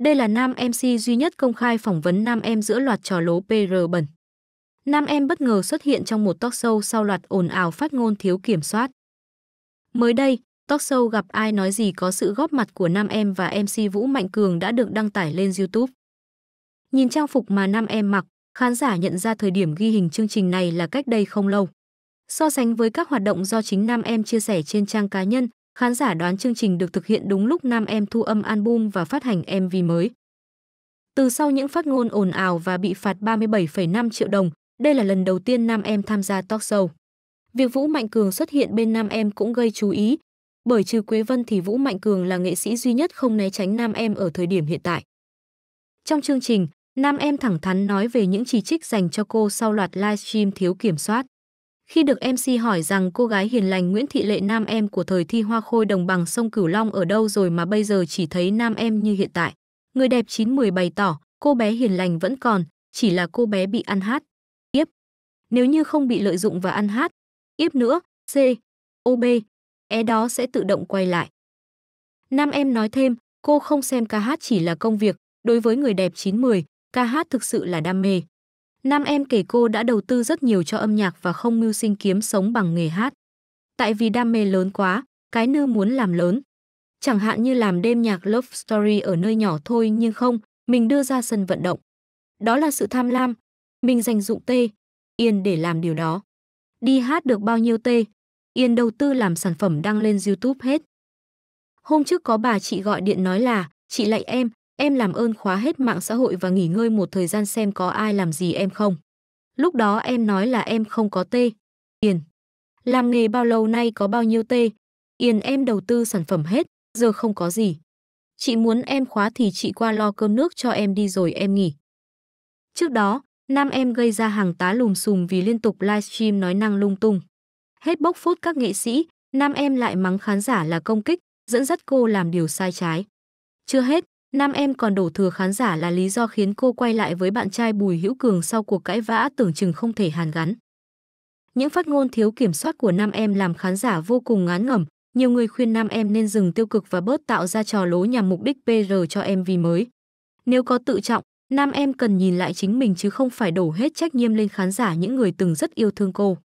Đây là nam MC duy nhất công khai phỏng vấn nam em giữa loạt trò lố PR bẩn. Nam em bất ngờ xuất hiện trong một talk show sau loạt ồn ào phát ngôn thiếu kiểm soát. Mới đây, talk show gặp ai nói gì có sự góp mặt của nam em và MC Vũ Mạnh Cường đã được đăng tải lên YouTube. Nhìn trang phục mà nam em mặc, khán giả nhận ra thời điểm ghi hình chương trình này là cách đây không lâu. So sánh với các hoạt động do chính nam em chia sẻ trên trang cá nhân, Khán giả đoán chương trình được thực hiện đúng lúc nam em thu âm album và phát hành MV mới. Từ sau những phát ngôn ồn ào và bị phạt 37,5 triệu đồng, đây là lần đầu tiên nam em tham gia talk show. Việc Vũ Mạnh Cường xuất hiện bên nam em cũng gây chú ý, bởi trừ Quế Vân thì Vũ Mạnh Cường là nghệ sĩ duy nhất không né tránh nam em ở thời điểm hiện tại. Trong chương trình, nam em thẳng thắn nói về những chỉ trích dành cho cô sau loạt livestream thiếu kiểm soát. Khi được MC hỏi rằng cô gái hiền lành Nguyễn Thị Lệ nam em của thời thi hoa khôi đồng bằng sông Cửu Long ở đâu rồi mà bây giờ chỉ thấy nam em như hiện tại. Người đẹp 910 bày tỏ, cô bé hiền lành vẫn còn, chỉ là cô bé bị ăn hát. Tiếp. Nếu như không bị lợi dụng và ăn hát, tiếp nữa, C, O B é đó sẽ tự động quay lại. Nam em nói thêm, cô không xem ca hát chỉ là công việc, đối với người đẹp 910, ca hát thực sự là đam mê. Nam em kể cô đã đầu tư rất nhiều cho âm nhạc và không mưu sinh kiếm sống bằng nghề hát. Tại vì đam mê lớn quá, cái nư muốn làm lớn. Chẳng hạn như làm đêm nhạc Love Story ở nơi nhỏ thôi nhưng không, mình đưa ra sân vận động. Đó là sự tham lam, mình dành dụng tê, yên để làm điều đó. Đi hát được bao nhiêu tê, yên đầu tư làm sản phẩm đăng lên YouTube hết. Hôm trước có bà chị gọi điện nói là, chị lại em, em làm ơn khóa hết mạng xã hội và nghỉ ngơi một thời gian xem có ai làm gì em không. Lúc đó em nói là em không có tê, yên Làm nghề bao lâu nay có bao nhiêu tê, yên em đầu tư sản phẩm hết, giờ không có gì. Chị muốn em khóa thì chị qua lo cơm nước cho em đi rồi em nghỉ. Trước đó, nam em gây ra hàng tá lùm xùm vì liên tục livestream nói năng lung tung. Hết bốc phốt các nghệ sĩ, nam em lại mắng khán giả là công kích, dẫn dắt cô làm điều sai trái. Chưa hết, Nam em còn đổ thừa khán giả là lý do khiến cô quay lại với bạn trai Bùi Hữu Cường sau cuộc cãi vã tưởng chừng không thể hàn gắn. Những phát ngôn thiếu kiểm soát của Nam em làm khán giả vô cùng ngán ngẩm, nhiều người khuyên Nam em nên dừng tiêu cực và bớt tạo ra trò lố nhằm mục đích PR cho em vì mới. Nếu có tự trọng, Nam em cần nhìn lại chính mình chứ không phải đổ hết trách nhiệm lên khán giả những người từng rất yêu thương cô.